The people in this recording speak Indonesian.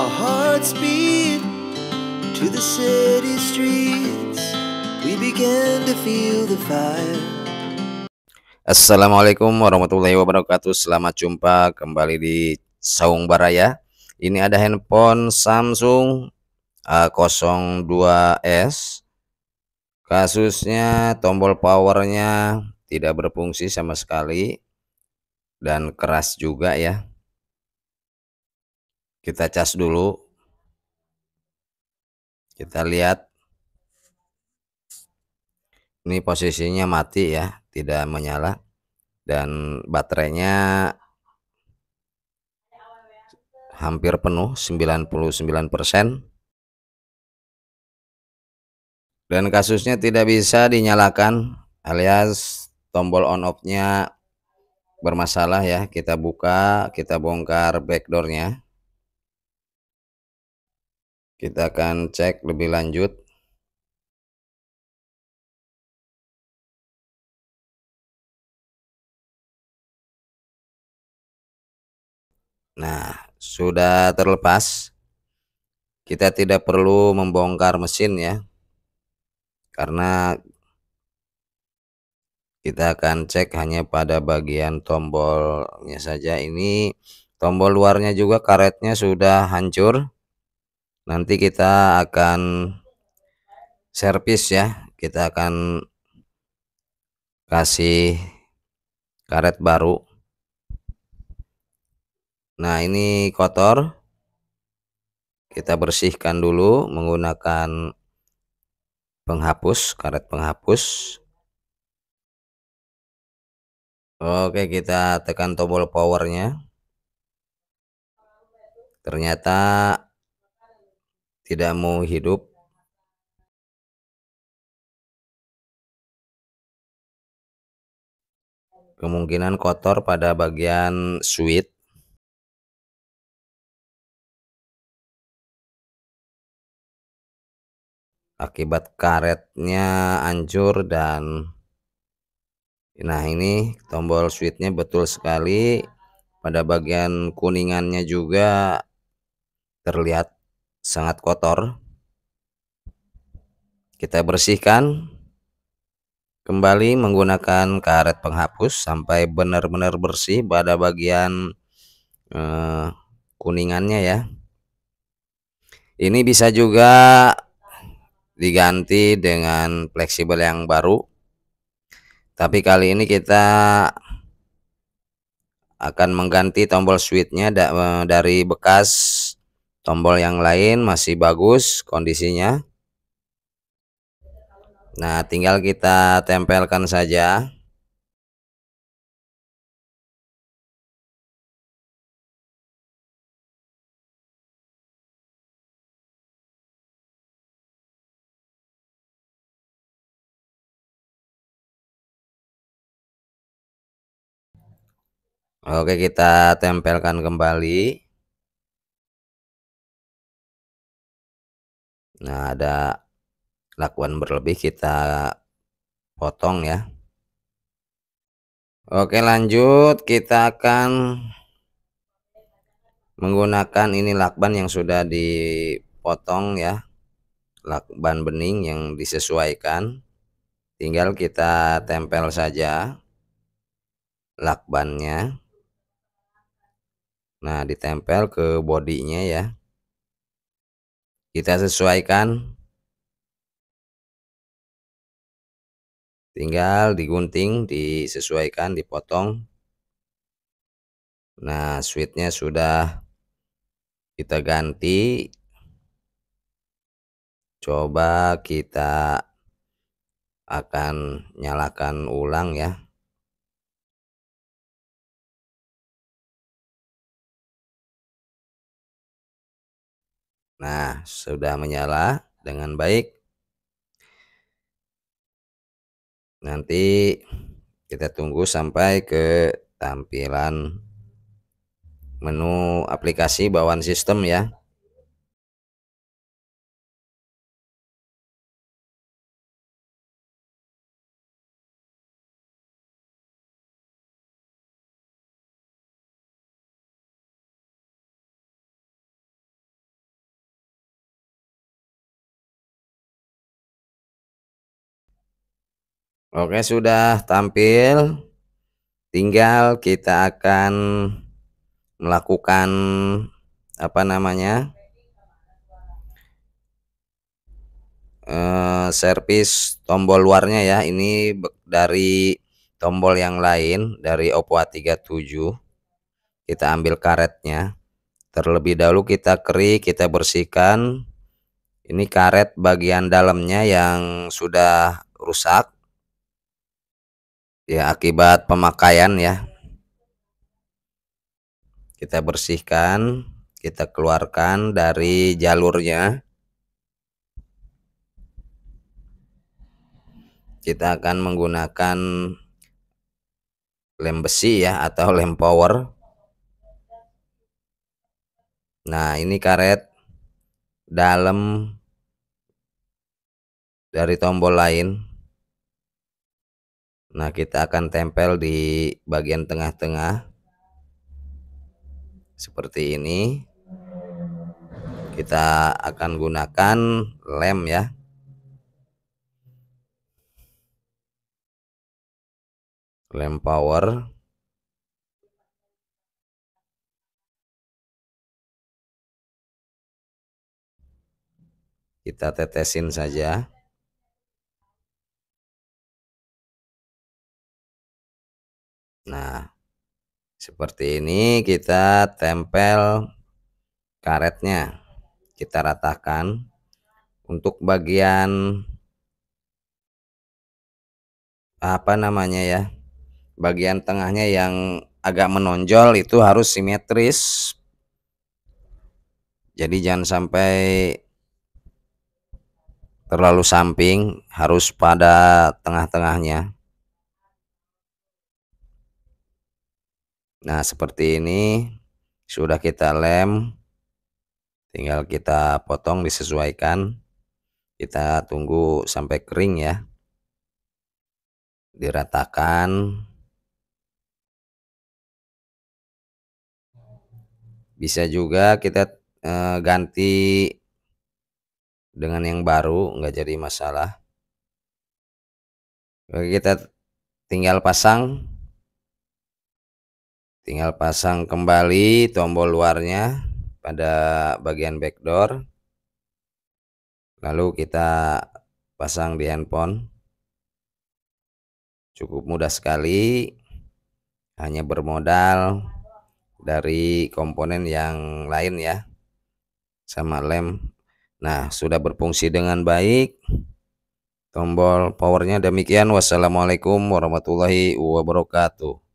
Our hearts beat to the city streets. We began to feel the fire. Assalamualaikum warahmatullahi wabarakatuh. Selamat jumpa kembali di Saung Baraya. Ini ada handphone Samsung a 02S. Kasusnya tombol powernya tidak berfungsi sama sekali dan keras juga ya kita cas dulu. Kita lihat. Ini posisinya mati ya, tidak menyala. Dan baterainya hampir penuh 99%. Dan kasusnya tidak bisa dinyalakan alias tombol on off-nya bermasalah ya. Kita buka, kita bongkar backdoor nya kita akan cek lebih lanjut. Nah, sudah terlepas. Kita tidak perlu membongkar mesin ya. Karena kita akan cek hanya pada bagian tombolnya saja. Ini tombol luarnya juga karetnya sudah hancur nanti kita akan servis ya kita akan kasih karet baru nah ini kotor kita bersihkan dulu menggunakan penghapus karet penghapus Oke kita tekan tombol powernya ternyata tidak mau hidup kemungkinan kotor pada bagian suit akibat karetnya hancur dan nah ini tombol switchnya betul sekali pada bagian kuningannya juga terlihat sangat kotor kita bersihkan kembali menggunakan karet penghapus sampai benar-benar bersih pada bagian eh, kuningannya ya ini bisa juga diganti dengan fleksibel yang baru tapi kali ini kita akan mengganti tombol switchnya eh, dari bekas Tombol yang lain masih bagus kondisinya. Nah, tinggal kita tempelkan saja. Oke, kita tempelkan kembali. Nah, ada lakuan berlebih kita potong ya. Oke, lanjut kita akan menggunakan ini lakban yang sudah dipotong ya. Lakban bening yang disesuaikan. Tinggal kita tempel saja lakbannya. Nah, ditempel ke bodinya ya kita sesuaikan tinggal digunting disesuaikan dipotong nah sweetnya sudah kita ganti coba kita akan nyalakan ulang ya Nah, sudah menyala dengan baik. Nanti kita tunggu sampai ke tampilan menu aplikasi bawaan sistem ya. Oke sudah tampil tinggal kita akan melakukan apa namanya eh, servis tombol luarnya ya ini dari tombol yang lain dari Oppo A37 kita ambil karetnya terlebih dahulu kita keri kita bersihkan ini karet bagian dalamnya yang sudah rusak ya akibat pemakaian ya kita bersihkan kita keluarkan dari jalurnya kita akan menggunakan lem besi ya atau lem power nah ini karet dalam dari tombol lain Nah, kita akan tempel di bagian tengah-tengah seperti ini. Kita akan gunakan lem ya. Lem power. Kita tetesin saja. Nah, seperti ini kita tempel karetnya. Kita ratakan. Untuk bagian apa namanya ya? Bagian tengahnya yang agak menonjol itu harus simetris. Jadi jangan sampai terlalu samping, harus pada tengah-tengahnya. Nah, seperti ini sudah kita lem. Tinggal kita potong disesuaikan. Kita tunggu sampai kering ya. Diratakan. Bisa juga kita eh, ganti dengan yang baru, nggak jadi masalah. Oke, kita tinggal pasang tinggal pasang kembali tombol luarnya pada bagian backdoor lalu kita pasang di handphone cukup mudah sekali hanya bermodal dari komponen yang lain ya sama lem nah sudah berfungsi dengan baik tombol powernya demikian wassalamualaikum warahmatullahi wabarakatuh